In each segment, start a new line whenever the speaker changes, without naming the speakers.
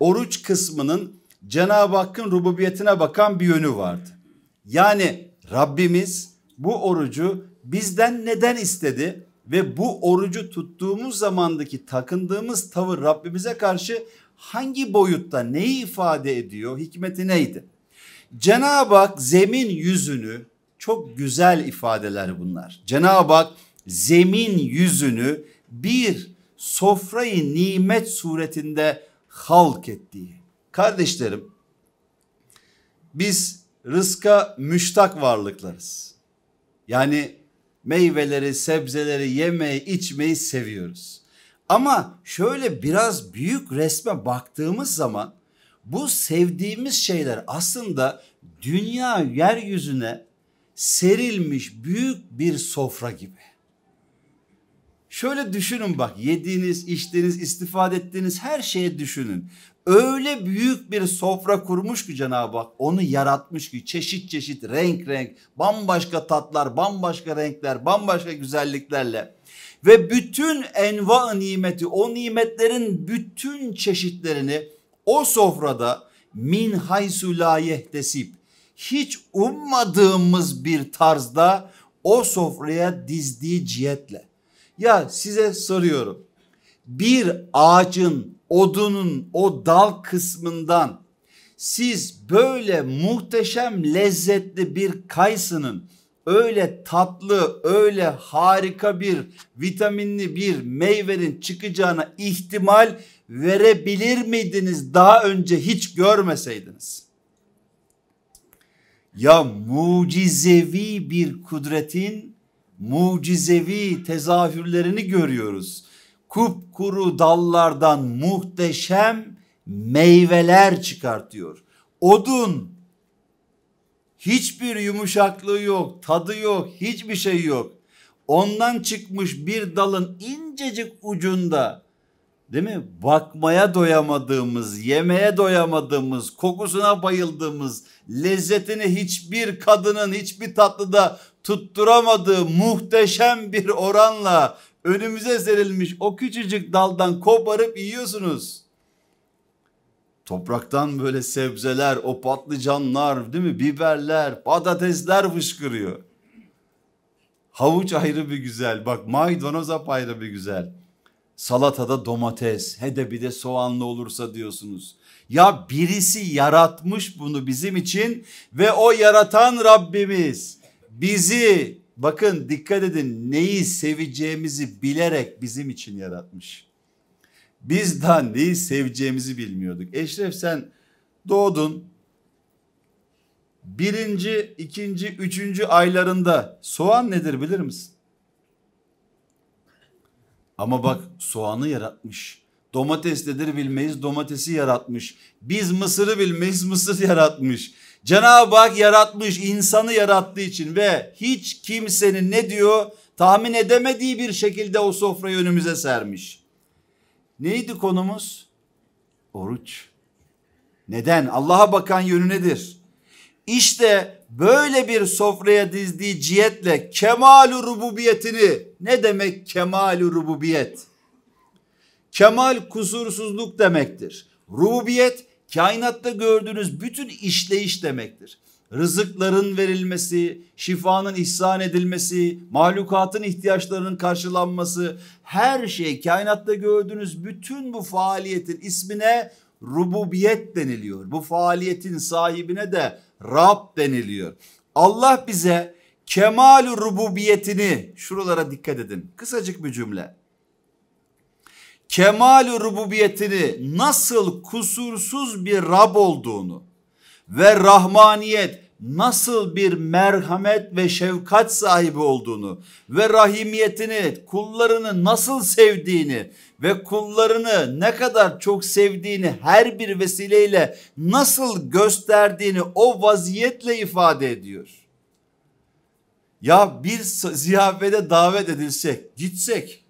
oruç kısmının Cenab-ı Hakk'ın rububiyetine bakan bir yönü vardı. Yani Rabbimiz bu orucu bizden neden istedi ve bu orucu tuttuğumuz zamandaki takındığımız tavır Rabbimize karşı hangi boyutta neyi ifade ediyor, hikmeti neydi? Cenab-ı Hak zemin yüzünü çok güzel ifadeler bunlar. Cenab-ı Hak zemin yüzünü bir sofrayı nimet suretinde halk ettiği. Kardeşlerim biz rızka müştak varlıklarız. Yani meyveleri, sebzeleri yemeyi, içmeyi seviyoruz. Ama şöyle biraz büyük resme baktığımız zaman bu sevdiğimiz şeyler aslında dünya yeryüzüne serilmiş büyük bir sofra gibi. Şöyle düşünün bak yediğiniz, içtiğiniz, istifade ettiğiniz her şeye düşünün. Öyle büyük bir sofra kurmuş ki Cenab-ı Hak onu yaratmış ki çeşit çeşit renk renk bambaşka tatlar, bambaşka renkler, bambaşka güzelliklerle ve bütün enva nimeti o nimetlerin bütün çeşitlerini o sofrada min haysu la yehtesip hiç ummadığımız bir tarzda o sofraya dizdiği cihetle ya size soruyorum. Bir ağacın odunun o dal kısmından siz böyle muhteşem lezzetli bir kayısının öyle tatlı, öyle harika bir vitaminli bir meyvenin çıkacağına ihtimal verebilir miydiniz daha önce hiç görmeseydiniz? Ya mucizevi bir kudretin mucizevi tezahürlerini görüyoruz. Kupkuru dallardan muhteşem meyveler çıkartıyor. Odun hiçbir yumuşaklığı yok, tadı yok, hiçbir şey yok. Ondan çıkmış bir dalın incecik ucunda değil mi? Bakmaya doyamadığımız, yemeye doyamadığımız, kokusuna bayıldığımız, lezzetini hiçbir kadının, hiçbir tatlıda tutturamadığı muhteşem bir oranla önümüze serilmiş o küçücük daldan koparıp yiyorsunuz. Topraktan böyle sebzeler, o patlıcanlar, değil mi? Biberler, patatesler fışkırıyor. Havuç ayrı bir güzel. Bak maydanoz ayrı bir güzel. Salatada domates, he de bir de soğanlı olursa diyorsunuz. Ya birisi yaratmış bunu bizim için ve o yaratan Rabbimiz bizi bakın dikkat edin neyi seveceğimizi bilerek bizim için yaratmış. Biz daha neyi seveceğimizi bilmiyorduk. Eşref sen doğdun birinci, ikinci, üçüncü aylarında soğan nedir bilir misin? Ama bak soğanı yaratmış. Domates nedir bilmeyiz domatesi yaratmış. Biz mısırı bilmeyiz mısır yaratmış. Cenab-ı Hak yaratmış insanı yarattığı için ve hiç kimsenin ne diyor tahmin edemediği bir şekilde o sofrayı önümüze sermiş. Neydi konumuz? Oruç. Neden? Allah'a bakan yönü nedir? İşte böyle bir sofraya dizdiği cihetle kemal-ü rububiyetini ne demek kemal-ü rububiyet? Kemal kusursuzluk demektir. Rububiyet kainatta gördüğünüz bütün işleyiş demektir. Rızıkların verilmesi, şifanın ihsan edilmesi, mahlukatın ihtiyaçlarının karşılanması, her şey kainatta gördüğünüz bütün bu faaliyetin ismine rububiyet deniliyor. Bu faaliyetin sahibine de Rab deniliyor. Allah bize kemal rububiyetini şuralara dikkat edin. Kısacık bir cümle kemal rububiyetini nasıl kusursuz bir Rab olduğunu ve rahmaniyet nasıl bir merhamet ve şefkat sahibi olduğunu ve rahimiyetini kullarını nasıl sevdiğini ve kullarını ne kadar çok sevdiğini her bir vesileyle nasıl gösterdiğini o vaziyetle ifade ediyor. Ya bir ziyafete davet edilsek, gitsek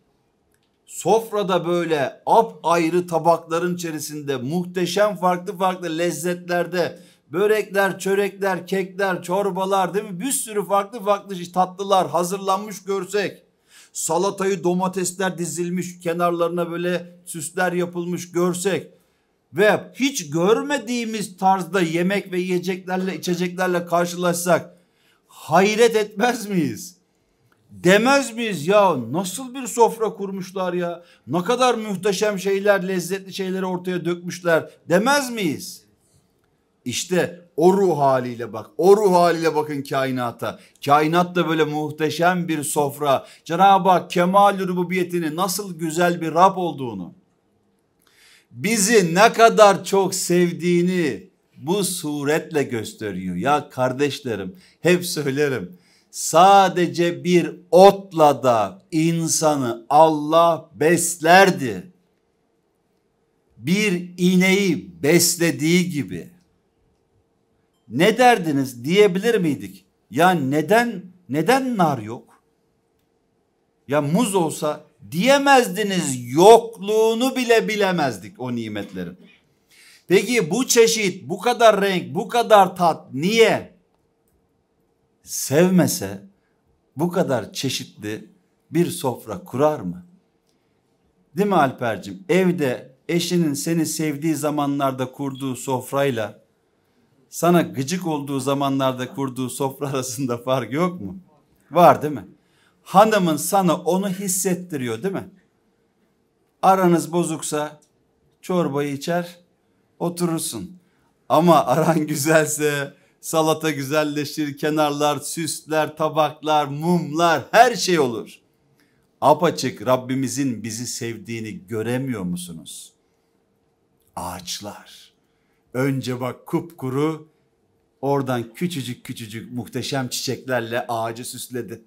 sofrada böyle ap ayrı tabakların içerisinde muhteşem farklı farklı lezzetlerde börekler, çörekler, kekler, çorbalar değil mi? Bir sürü farklı farklı tatlılar hazırlanmış görsek. Salatayı domatesler dizilmiş, kenarlarına böyle süsler yapılmış görsek ve hiç görmediğimiz tarzda yemek ve yiyeceklerle içeceklerle karşılaşsak hayret etmez miyiz? demez miyiz ya nasıl bir sofra kurmuşlar ya ne kadar muhteşem şeyler lezzetli şeyleri ortaya dökmüşler demez miyiz? İşte o ruh haliyle bak o ruh haliyle bakın kainata kainat da böyle muhteşem bir sofra Cenab-ı Hak kemal rububiyetini nasıl güzel bir Rab olduğunu bizi ne kadar çok sevdiğini bu suretle gösteriyor ya kardeşlerim hep söylerim sadece bir otla da insanı Allah beslerdi. Bir ineği beslediği gibi. Ne derdiniz diyebilir miydik? Ya neden neden nar yok? Ya muz olsa diyemezdiniz yokluğunu bile bilemezdik o nimetlerin. Peki bu çeşit, bu kadar renk, bu kadar tat niye? sevmese bu kadar çeşitli bir sofra kurar mı? Değil mi Alper'cim? Evde eşinin seni sevdiği zamanlarda kurduğu sofrayla sana gıcık olduğu zamanlarda kurduğu sofra arasında fark yok mu? Var değil mi? Hanımın sana onu hissettiriyor değil mi? Aranız bozuksa çorbayı içer oturursun. Ama aran güzelse Salata güzelleşir, kenarlar, süsler, tabaklar, mumlar her şey olur. Apaçık Rabbimizin bizi sevdiğini göremiyor musunuz? Ağaçlar. Önce bak kupkuru oradan küçücük küçücük muhteşem çiçeklerle ağacı süsledi.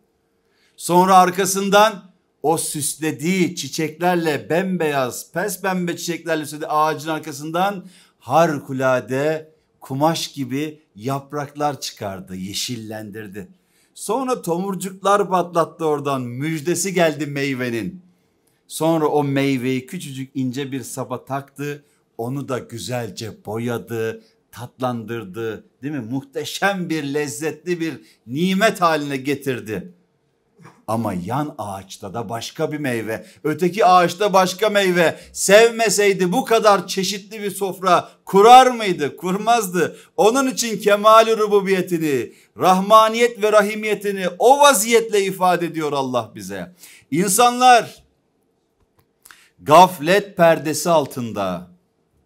Sonra arkasından o süslediği çiçeklerle bembeyaz pes pembe çiçeklerle süsledi ağacın arkasından harikulade kumaş gibi yapraklar çıkardı, yeşillendirdi. Sonra tomurcuklar patlattı oradan. Müjdesi geldi meyvenin. Sonra o meyveyi küçücük ince bir sapa taktı. Onu da güzelce boyadı, tatlandırdı. Değil mi? Muhteşem bir lezzetli bir nimet haline getirdi. Ama yan ağaçta da başka bir meyve, öteki ağaçta başka meyve. Sevmeseydi bu kadar çeşitli bir sofra kurar mıydı? Kurmazdı. Onun için kemali rububiyetini, rahmaniyet ve rahimiyetini o vaziyetle ifade ediyor Allah bize. İnsanlar gaflet perdesi altında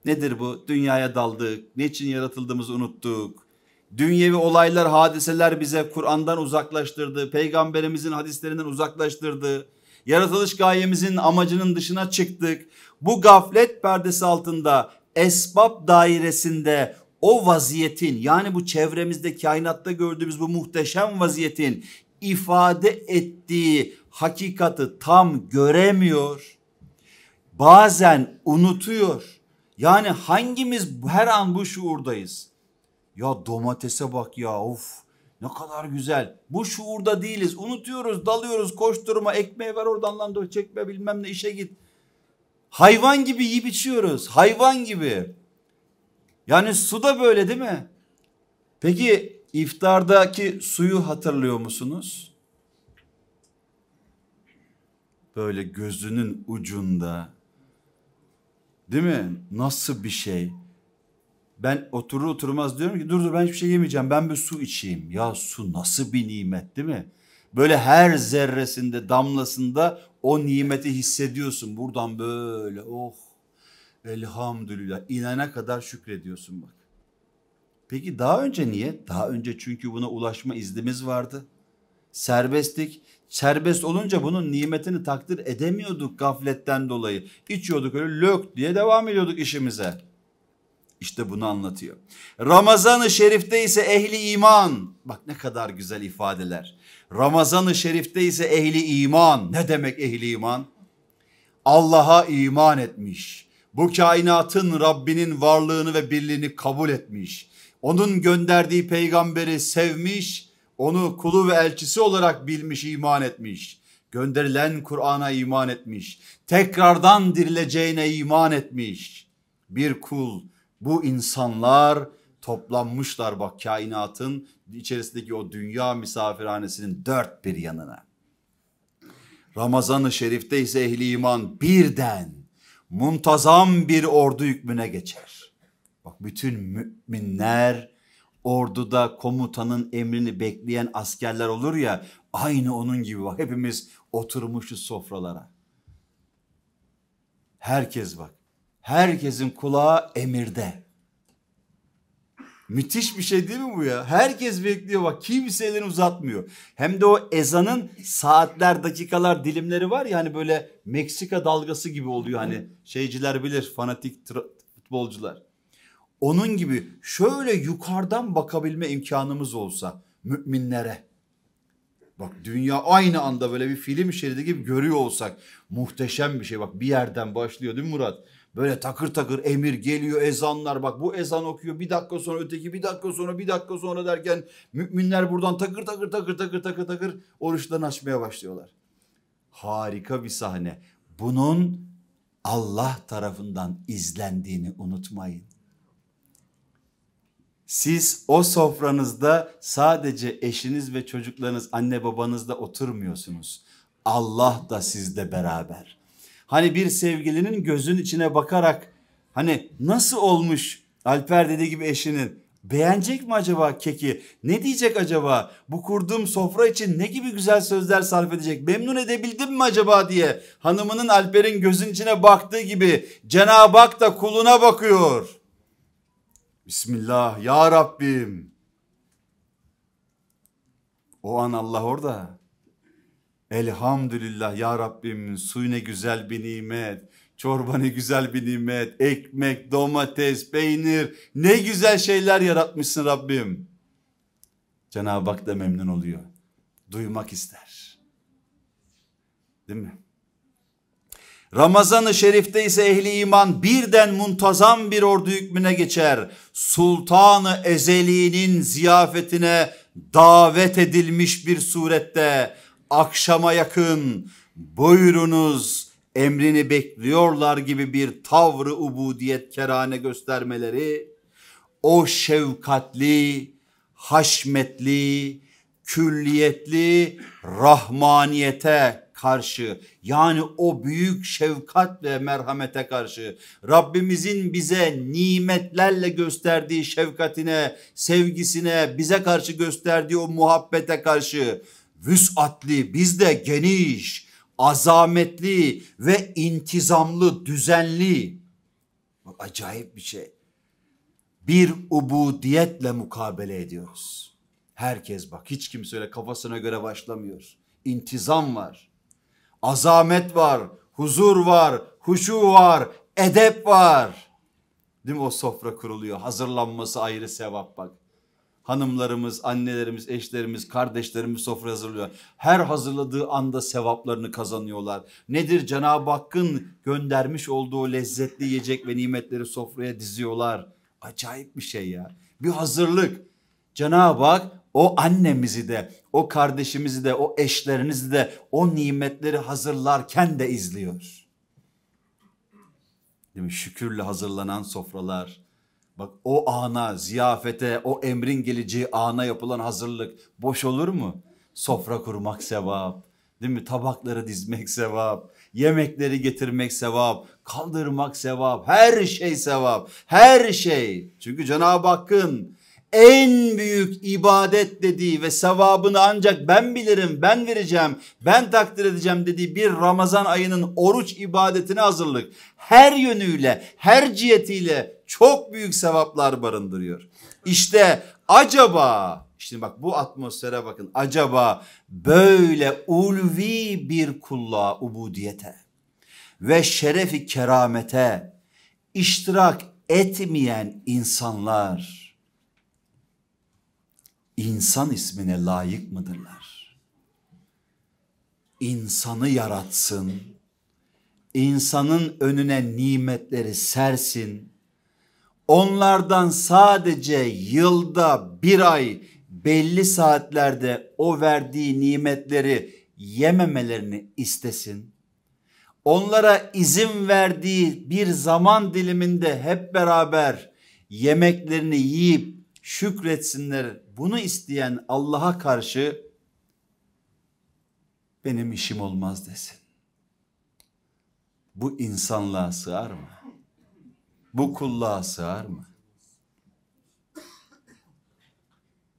Nedir bu? Dünyaya daldık. Ne için yaratıldığımızı unuttuk dünyevi olaylar, hadiseler bize Kur'an'dan uzaklaştırdı, peygamberimizin hadislerinden uzaklaştırdı. Yaratılış gayemizin amacının dışına çıktık. Bu gaflet perdesi altında esbab dairesinde o vaziyetin yani bu çevremizde kainatta gördüğümüz bu muhteşem vaziyetin ifade ettiği hakikati tam göremiyor. Bazen unutuyor. Yani hangimiz her an bu şuurdayız? Ya domatese bak ya of ne kadar güzel. Bu şuurda değiliz. Unutuyoruz, dalıyoruz, koşturma, ekmeği ver oradan lan dur çekme bilmem ne işe git. Hayvan gibi yiyip içiyoruz. Hayvan gibi. Yani su da böyle değil mi? Peki iftardaki suyu hatırlıyor musunuz? Böyle gözünün ucunda. Değil mi? Nasıl bir şey? Ben oturur oturmaz diyorum ki dur dur ben hiçbir şey yemeyeceğim. Ben bir su içeyim. Ya su nasıl bir nimet değil mi? Böyle her zerresinde damlasında o nimeti hissediyorsun. Buradan böyle oh elhamdülillah inene kadar şükrediyorsun bak. Peki daha önce niye? Daha önce çünkü buna ulaşma iznimiz vardı. Serbestlik. Serbest olunca bunun nimetini takdir edemiyorduk gafletten dolayı. İçiyorduk öyle lök diye devam ediyorduk işimize. İşte bunu anlatıyor. Ramazan-ı Şerif'te ise ehli iman. Bak ne kadar güzel ifadeler. Ramazan-ı Şerif'te ise ehli iman. Ne demek ehli iman? Allah'a iman etmiş. Bu kainatın Rabbinin varlığını ve birliğini kabul etmiş. Onun gönderdiği peygamberi sevmiş, onu kulu ve elçisi olarak bilmiş, iman etmiş. Gönderilen Kur'an'a iman etmiş. Tekrardan dirileceğine iman etmiş. Bir kul bu insanlar toplanmışlar bak kainatın içerisindeki o dünya misafirhanesinin dört bir yanına. Ramazan-ı Şerif'te ise ehli iman birden muntazam bir ordu hükmüne geçer. Bak bütün müminler orduda komutanın emrini bekleyen askerler olur ya aynı onun gibi bak hepimiz oturmuşuz sofralara. Herkes bak Herkesin kulağı emirde. Müthiş bir şey değil mi bu ya? Herkes bekliyor bak kimse elini uzatmıyor. Hem de o ezanın saatler, dakikalar, dilimleri var ya hani böyle Meksika dalgası gibi oluyor hani şeyciler bilir fanatik futbolcular. Onun gibi şöyle yukarıdan bakabilme imkanımız olsa müminlere. Bak dünya aynı anda böyle bir film şeridi gibi görüyor olsak muhteşem bir şey. Bak bir yerden başlıyor değil mi Murat? Böyle takır takır emir geliyor ezanlar bak bu ezan okuyor bir dakika sonra öteki bir dakika sonra bir dakika sonra derken müminler buradan takır takır takır takır takır takır oruçlarını açmaya başlıyorlar. Harika bir sahne. Bunun Allah tarafından izlendiğini unutmayın. Siz o sofranızda sadece eşiniz ve çocuklarınız anne babanızla oturmuyorsunuz. Allah da sizle beraber. Hani bir sevgilinin gözün içine bakarak hani nasıl olmuş Alper dediği gibi eşinin beğenecek mi acaba keki? Ne diyecek acaba? Bu kurduğum sofra için ne gibi güzel sözler sarf edecek? Memnun edebildim mi acaba diye hanımının Alper'in gözün içine baktığı gibi Cenab-ı Hak da kuluna bakıyor. Bismillah ya Rabbim. O an Allah orada. Elhamdülillah ya Rabbim suyu ne güzel bir nimet. Çorba ne güzel bir nimet. Ekmek, domates, peynir ne güzel şeyler yaratmışsın Rabbim. Cenab-ı Hak da memnun oluyor. Duymak ister. Değil mi? Ramazan-ı Şerif'te ise ehli iman birden muntazam bir ordu hükmüne geçer. Sultanı Ezeli'nin ziyafetine davet edilmiş bir surette akşama yakın buyurunuz emrini bekliyorlar gibi bir tavrı ubudiyet kerane göstermeleri o şefkatli, haşmetli, külliyetli rahmaniyete karşı yani o büyük şefkat ve merhamete karşı Rabbimizin bize nimetlerle gösterdiği şefkatine, sevgisine, bize karşı gösterdiği o muhabbete karşı vüsatli, bizde geniş, azametli ve intizamlı, düzenli. Bak acayip bir şey. Bir ubudiyetle mukabele ediyoruz. Herkes bak hiç kimse öyle kafasına göre başlamıyor. İntizam var, azamet var, huzur var, huşu var, edep var. Değil mi o sofra kuruluyor. Hazırlanması ayrı sevap bak hanımlarımız, annelerimiz, eşlerimiz, kardeşlerimiz sofra hazırlıyor. Her hazırladığı anda sevaplarını kazanıyorlar. Nedir Cenab-ı Hakk'ın göndermiş olduğu lezzetli yiyecek ve nimetleri sofraya diziyorlar. Acayip bir şey ya. Bir hazırlık. Cenab-ı Hak o annemizi de, o kardeşimizi de, o eşlerinizi de o nimetleri hazırlarken de izliyor. Değil mi? Şükürle hazırlanan sofralar, Bak o ana, ziyafete, o emrin geleceği ana yapılan hazırlık boş olur mu? Sofra kurmak sevap, değil mi? Tabakları dizmek sevap, yemekleri getirmek sevap, kaldırmak sevap, her şey sevap, her şey. Çünkü Cenab-ı Hakk'ın en büyük ibadet dediği ve sevabını ancak ben bilirim, ben vereceğim, ben takdir edeceğim dediği bir Ramazan ayının oruç ibadetine hazırlık her yönüyle, her cihetiyle çok büyük sevaplar barındırıyor. İşte acaba Şimdi bak bu atmosfere bakın. Acaba böyle ulvi bir kulluğa, ubudiyete ve şerefi keramete iştirak etmeyen insanlar insan ismine layık mıdırlar? İnsanı yaratsın, insanın önüne nimetleri sersin, onlardan sadece yılda bir ay belli saatlerde o verdiği nimetleri yememelerini istesin. Onlara izin verdiği bir zaman diliminde hep beraber yemeklerini yiyip şükretsinler. Bunu isteyen Allah'a karşı benim işim olmaz desin. Bu insanlığa sığar mı? Bu kulluğa sığar mı?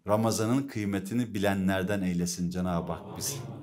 Ramazan'ın kıymetini bilenlerden eylesin Cenab-ı Hak bizi.